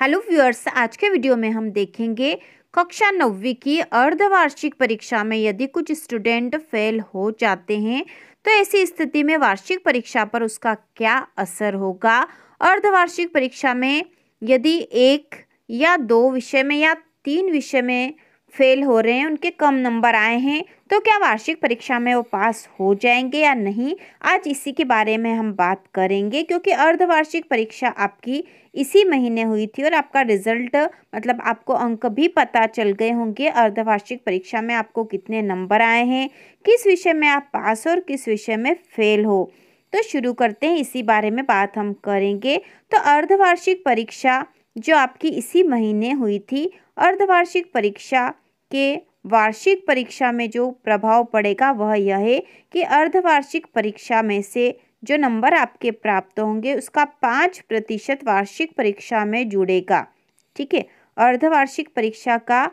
hello viewers आज के video में हम देखेंगे कक्षा नौवीं की अर्धवार्षिक परीक्षा में यदि कुछ स्टूडेंट फेल हो जाते हैं तो ऐसी स्थिति में वार्षिक परीक्षा पर उसका क्या असर होगा अर्धवार्षिक परीक्षा में यदि एक या दो विषय में या तीन विषय में फेल हो रहे हैं उनके कम नंबर आए हैं तो क्या वार्षिक परीक्षा में वो पास हो जाएंगे या नहीं आज इसी के बारे में हम बात करेंगे क्योंकि अर्धवार्षिक परीक्षा आपकी इसी महीने हुई थी और आपका रिजल्ट मतलब आपको अंक भी पता चल गए होंगे अर्धवार्षिक परीक्षा में आपको कितने नंबर आए हैं किस विषय में आप पास हो और किस विषय में फेल हो तो शुरू करते हैं इसी बारे में बात हम करेंगे तो अर्धवार्षिक परीक्षा जो आपकी इसी महीने हुई थी अर्धवार्षिक परीक्षा के वार्षिक परीक्षा में जो प्रभाव पड़ेगा वह यह है कि अर्धवार्षिक परीक्षा में से जो नंबर आपके प्राप्त होंगे उसका पाँच प्रतिशत वार्षिक परीक्षा में जुड़ेगा ठीक है अर्धवार्षिक परीक्षा का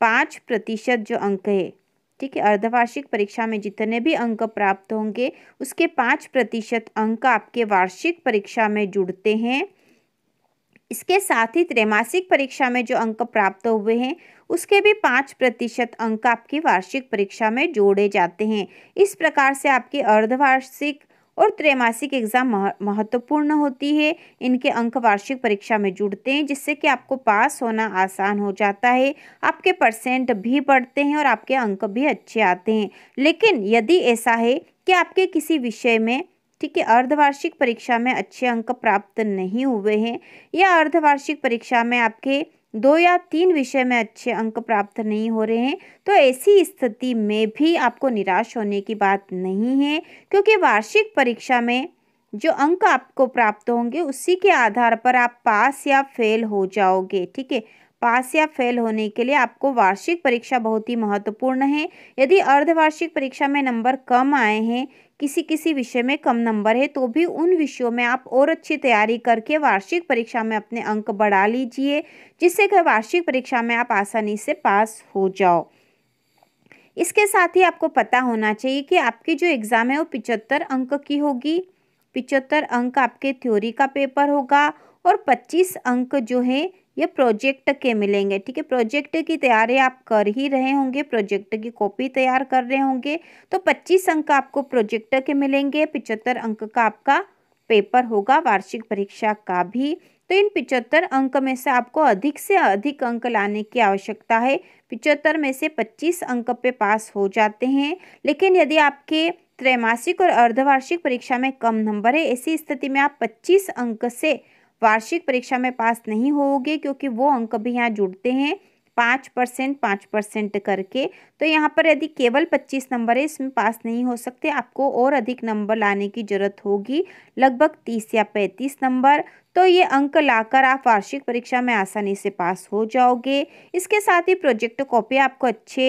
पाँच प्रतिशत जो अंक है ठीक है अर्धवार्षिक परीक्षा में जितने भी अंक प्राप्त होंगे उसके पाँच प्रतिशत अंक आपके वार्षिक परीक्षा में जुड़ते हैं इसके साथ ही त्रैमासिक परीक्षा में जो अंक प्राप्त हुए हैं उसके भी पाँच प्रतिशत अंक आपकी वार्षिक परीक्षा में जोड़े जाते हैं इस प्रकार से आपकी अर्धवार्षिक और त्रैमासिक एग्ज़ाम महत्वपूर्ण होती है इनके अंक वार्षिक परीक्षा में जुड़ते हैं जिससे कि आपको पास होना आसान हो जाता है आपके परसेंट भी बढ़ते हैं और आपके अंक भी अच्छे आते हैं लेकिन यदि ऐसा है कि आपके किसी विषय में ठीक है अर्धवार्षिक परीक्षा में अच्छे अंक प्राप्त नहीं हुए हैं या अर्धवार्षिक परीक्षा में आपके दो या तीन विषय में अच्छे अंक प्राप्त नहीं हो रहे हैं तो ऐसी स्थिति में भी आपको निराश होने की बात नहीं है क्योंकि वार्षिक परीक्षा में जो अंक आपको प्राप्त होंगे उसी के आधार पर आप पास या फेल हो जाओगे ठीक है पास या फेल होने के लिए आपको वार्षिक परीक्षा बहुत ही महत्वपूर्ण है यदि अर्धवार्षिक परीक्षा में नंबर कम आए हैं किसी किसी विषय में कम नंबर है तो भी उन विषयों में आप और अच्छी तैयारी करके वार्षिक परीक्षा में अपने अंक बढ़ा लीजिए जिससे कि वार्षिक परीक्षा में आप आसानी से पास हो जाओ इसके साथ ही आपको पता होना चाहिए कि आपकी जो एग्ज़ाम है वो पिचहत्तर अंक की होगी पिचहत्तर अंक आपके थ्योरी का पेपर होगा और पच्चीस अंक जो है ये प्रोजेक्ट के मिलेंगे ठीक है प्रोजेक्ट की तैयारी आप कर ही रहे होंगे प्रोजेक्ट की कॉपी तैयार कर रहे होंगे तो पच्चीस अंक आपको प्रोजेक्ट के मिलेंगे पिचहत्तर अंक का आपका पेपर होगा वार्षिक परीक्षा का भी तो इन पिचहत्तर अंक में से आपको अधिक से अधिक अंक लाने की आवश्यकता है पिचहत्तर में से पच्चीस अंक पे पास हो जाते हैं लेकिन यदि आपके त्रैमासिक और अर्धवार्षिक परीक्षा में कम नंबर है ऐसी स्थिति में आप पच्चीस अंक से वार्षिक परीक्षा में पास नहीं होगे क्योंकि वो अंक भी यहाँ जुड़ते हैं पाँच परसेंट पाँच परसेंट करके तो यहाँ पर यदि केवल पच्चीस नंबर है इसमें पास नहीं हो सकते आपको और अधिक नंबर लाने की ज़रूरत होगी लगभग तीस या पैंतीस नंबर तो ये अंक लाकर आप वार्षिक परीक्षा में आसानी से पास हो जाओगे इसके साथ ही प्रोजेक्ट कॉपी आपको अच्छे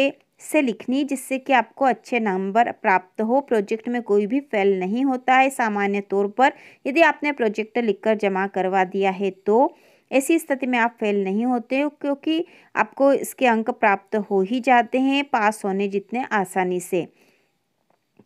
से लिखनी जिससे कि आपको अच्छे नंबर प्राप्त हो प्रोजेक्ट में कोई भी फेल नहीं होता है सामान्य तौर पर यदि आपने प्रोजेक्ट लिखकर जमा करवा दिया है तो ऐसी स्थिति में आप फेल नहीं होते हो क्योंकि आपको इसके अंक प्राप्त हो ही जाते हैं पास होने जितने आसानी से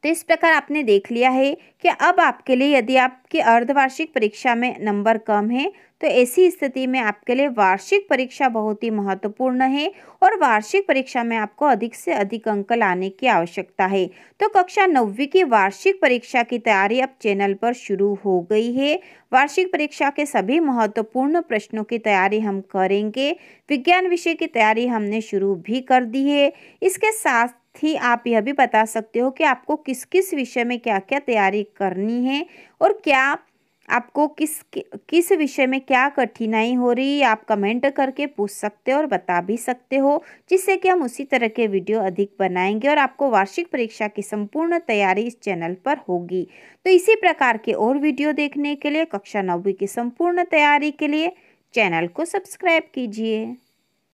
तो इस प्रकार आपने देख लिया है कि अब आपके लिए यदि आपकी अर्धवार्षिक परीक्षा में नंबर कम है तो ऐसी स्थिति में आपके लिए वार्षिक परीक्षा बहुत ही महत्वपूर्ण है और वार्षिक परीक्षा में आपको अधिक से अधिक अंक लाने की आवश्यकता है तो कक्षा नौवीं की वार्षिक परीक्षा की तैयारी अब चैनल पर शुरू हो गई है वार्षिक परीक्षा के सभी महत्वपूर्ण प्रश्नों की तैयारी हम करेंगे विज्ञान विषय की तैयारी हमने शुरू भी कर दी है इसके साथ साथ ही आप यह भी बता सकते हो कि आपको किस किस विषय में क्या क्या तैयारी करनी है और क्या आपको किस किस विषय में क्या कठिनाई हो रही है आप कमेंट करके पूछ सकते हो और बता भी सकते हो जिससे कि हम उसी तरह के वीडियो अधिक बनाएंगे और आपको वार्षिक परीक्षा की संपूर्ण तैयारी इस चैनल पर होगी तो इसी प्रकार के और वीडियो देखने के लिए कक्षा नौवीं की संपूर्ण तैयारी के लिए चैनल को सब्सक्राइब कीजिए